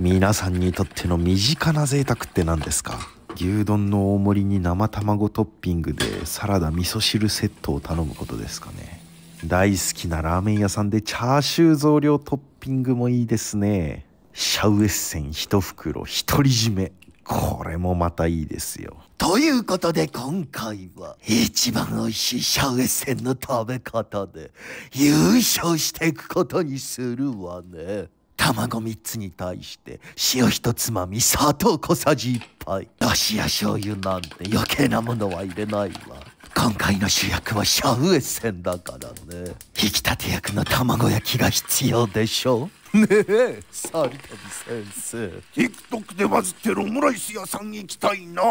皆さんにとっての身近な贅沢って何ですか牛丼の大盛りに生卵トッピングでサラダ味噌汁セットを頼むことですかね大好きなラーメン屋さんでチャーシュー増量トッピングもいいですねシャウエッセン1袋独り占めこれもまたいいですよということで今回は一番美味しいシャウエッセンの食べ方で優勝していくことにするわね卵三つに対して塩1つまみ砂糖小さじ一杯だしや醤油なんて余計なものは入れないわ今回の主役はシャウエッセンだからね引き立て役の卵焼きが必要でしょねえサリカビ先生 TikTok でバズってるオムライス屋さん行きたいな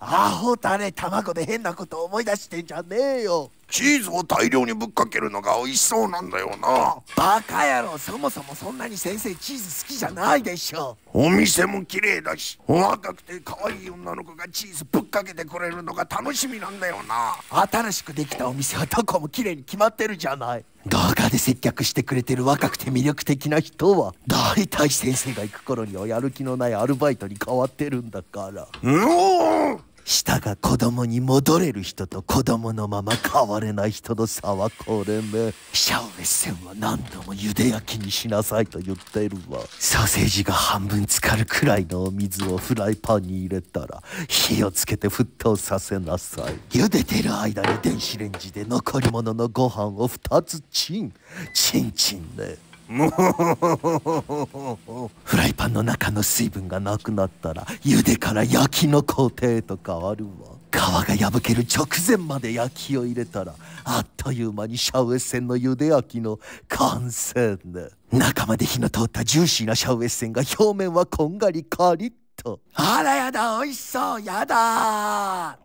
アホだね卵で変なこと思い出してんじゃねえよチーズを大量にぶっかけるのが美味しそうなんだよなバカ野郎そもそもそんなに先生チーズ好きじゃないでしょお店も綺麗だし若くて可愛い女の子がチーズぶっかけてくれるのが楽しみなんだよな新しくできたお店はどこも綺麗に決まってるじゃない動画で接客してくれてる若くて魅力的な人は大体先生が行く頃にはやる気のないアルバイトに変わってるんだからう舌が子供に戻れる人と子供のまま変われない人の差はこれめシャオエッセンは何度も茹で焼きにしなさいと言ってるわソーセージが半分浸かるくらいのお水をフライパンに入れたら火をつけて沸騰させなさい茹でてる間に電子レンジで残り物のご飯を2つチンチンチンねフライパンの中の水分がなくなったら茹でから焼きの工程と変わるわ皮が破ける直前まで焼きを入れたらあっという間にシャウエッセンの茹で焼きの完成ね中まで火の通ったジューシーなシャウエッセンが表面はこんがりカリッとあらやだ美味しそうやだ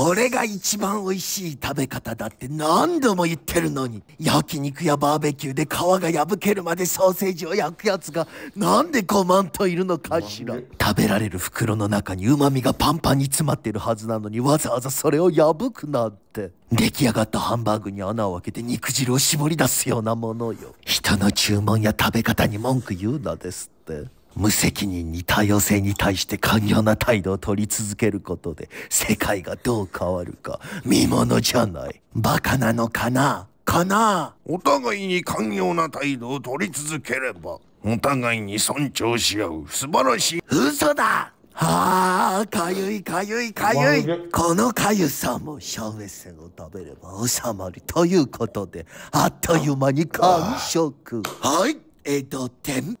これが一番美味しい食べ方だって何度も言ってるのに焼肉やバーベキューで皮が破けるまでソーセージを焼くやつがなんで5万といるのかしら食べられる袋の中に旨味がパンパンに詰まってるはずなのにわざわざそれを破くなんて出来上がったハンバーグに穴を開けて肉汁を絞り出すようなものよ人の注文や食べ方に文句言うなですって無責任に多様性に対して寛容な態度を取り続けることで世界がどう変わるか見物じゃない。バカなのかなかなお互いに寛容な態度を取り続ければ、お互いに尊重し合う素晴らしい。嘘だはあ、かゆいかゆいかゆい。このかゆさもシャウエッセンを食べれば収まるということで、あっという間に完食。はい、江戸天。